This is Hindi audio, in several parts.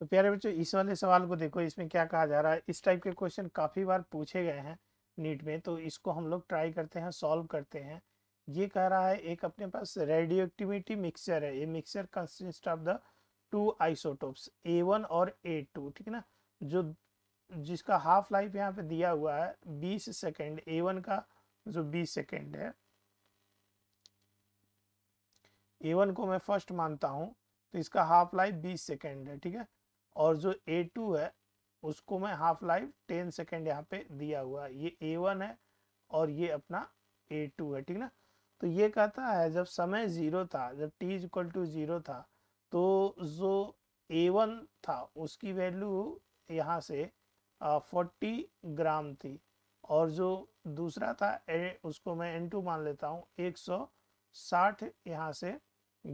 तो प्यारे बच्चों इस वाले सवाल को देखो इसमें क्या कहा जा रहा है इस टाइप के क्वेश्चन काफ़ी बार पूछे गए हैं नीट में तो इसको हम लोग ट्राई करते हैं सॉल्व करते हैं ये कह रहा है एक अपने पास रेडियो एक्टिविटी मिक्सचर है ये mixture consist of the two isotopes A one और ए टू ठीक है ना जो जिसका हाफ लाइफ यहाँ पे दिया हुआ है बीस सेकेंड ए वन का जो बीस सेकेंड है ए वन को मैं फर्स्ट मानता हूँ तो इसका हाफ लाइफ बीस सेकेंड है ठीक है और जो ए टू है उसको मैं हाफ लाइफ टेन सेकेंड यहाँ पे दिया हुआ है ये ए वन है और ये अपना ए टू है ठीक ना तो ये कहता है जब समय ज़ीरो था जब T is equal to zero था तो जो ए वन था उसकी वैल्यू यहाँ से फोर्टी ग्राम थी और जो दूसरा था ए, उसको मैं एन टू मान लेता हूँ एक सौ साठ यहाँ से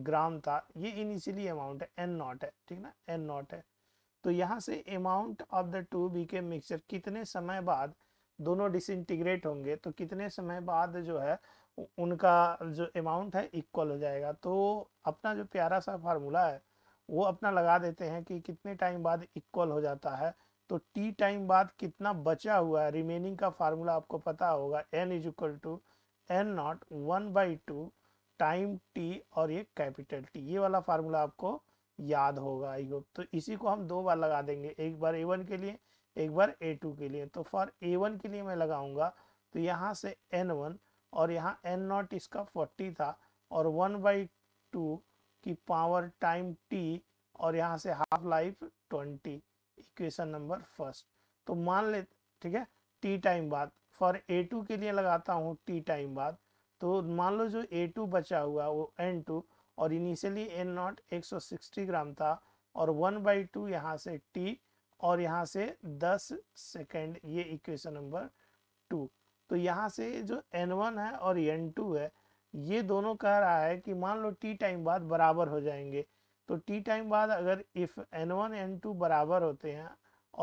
ग्राम था ये इनिशियली अमाउंट है एन नॉट है ठीक ना एन नॉट है तो यहाँ से amount of the two B के मिक्सचर कितने समय बाद दोनों डिसइंटीग्रेट होंगे तो कितने समय बाद जो है उनका जो अमाउंट है इक्वल हो जाएगा तो अपना जो प्यारा सा फार्मूला है वो अपना लगा देते हैं कि कितने टाइम बाद इक्वल हो जाता है तो टी टाइम बाद कितना बचा हुआ है रिमेनिंग का फार्मूला आपको पता होगा N is equal to N nought one by two time T और ये कैपिटल टी ये वाला फार्मूला आपको याद होगा आई होप तो इसी को हम दो बार लगा देंगे एक बार ए वन के लिए एक बार ए टू के लिए तो फॉर ए वन के लिए मैं लगाऊंगा तो यहाँ से एन वन और यहाँ एन नॉट इसका फोर्टी था और वन बाई टू की पावर टाइम टी और यहाँ से half life twenty equation number first तो मान ले ठीक है टी टाइम बाद फॉर ए टू के लिए लगाता हूँ टी टाइम बाद तो मान लो जो ए टू बचा हुआ वो एन टू और इनिशियली एन नॉट एक ग्राम था और वन बाई टू यहाँ से टी और यहाँ से दस सेकेंड ये इक्वेशन नंबर टू तो यहाँ से जो एन वन है और एन टू है ये दोनों कह रहा है कि मान लो टी टाइम बाद बराबर हो जाएंगे तो टी टाइम बाद अगर if N one N two बराबर होते हैं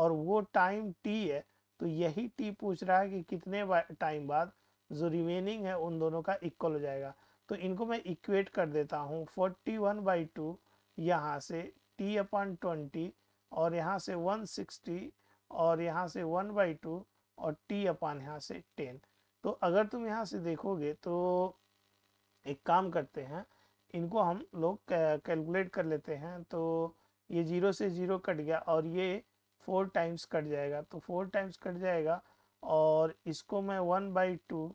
और वो टाइम टी है तो यही टी पूछ रहा है कि कितने टाइम बाद जो रिमेनिंग है उन दोनों का इक्वल हो जाएगा तो इनको मैं इक्वेट कर देता हूँ फोर्टी वन बाई टू यहाँ से टी अपन ट्वेंटी और यहाँ से वन सिक्सटी और यहाँ से वन बाई टू और टी अपन यहाँ से टेन तो अगर तुम यहाँ से देखोगे तो एक काम करते हैं इनको हम लोग कैलकुलेट कर लेते हैं तो ये जीरो से जीरो कट गया और ये फोर टाइम्स कट जाएगा तो फोर टाइम्स कट जाएगा और इसको मैं वन बाई टू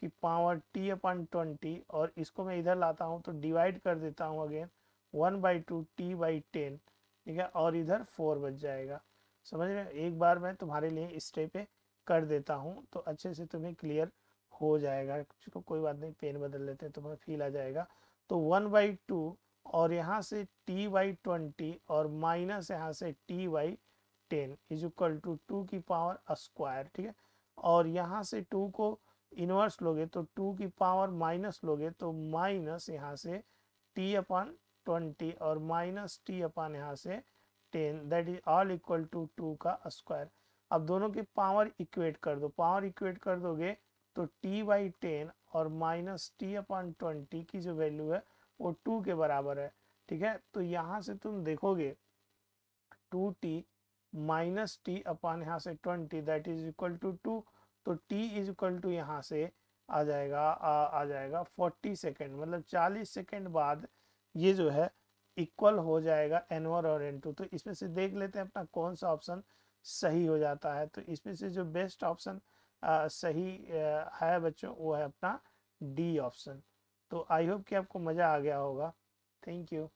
की पावर टी अपन ट्वेंटी और इसको मैं इधर लाता हूँ तो डिवाइड कर देता हूँ again one by two T by ten ठीक है और इधर फोर बच जाएगा समझ रहे एक बार मैं तुम्हारे लिए इस स्टेप पे कर देता हूँ तो अच्छे से तुम्हें क्लियर हो जाएगा चलो कोई बात नहीं पेन बदल लेते हैं तुम्हें फील आ जाएगा तो वन बाई टू और यहाँ से टी बाई ट्वेंटी और माइनस यहाँ से T by ten is equal to two की पावर स्क्वायर ठीक है और यहाँ से टू को इनवर्स लोगे तो टू की पावर माइनस लोगे तो माइनस यहाँ से टी अपन ट्वेंटी और माइनस टी अपन यहाँ से ten that is all equal to two का स्क्वायर अब दोनों की पावर इक्वेट कर दो पावर इक्वेट कर दोगे तो टी बाई टेन और माइनस टी अपॉन ट्वेंटी की जो वैल्यू है वो टू के बराबर है ठीक है तो यहाँ से तुम देखोगे two T minus T upon यहाँ से twenty that is equal to two तो t इज इक्वल टू यहाँ से आ जाएगा आ, आ जाएगा 40 सेकेंड मतलब 40 सेकेंड बाद ये जो है इक्वल हो जाएगा एनवर और एन तो इसमें से देख लेते हैं अपना कौन सा ऑप्शन सही हो जाता है तो इसमें से जो बेस्ट ऑप्शन सही आ, है बच्चों वो है अपना डी ऑप्शन तो आई होप कि आपको मज़ा आ गया होगा थैंक यू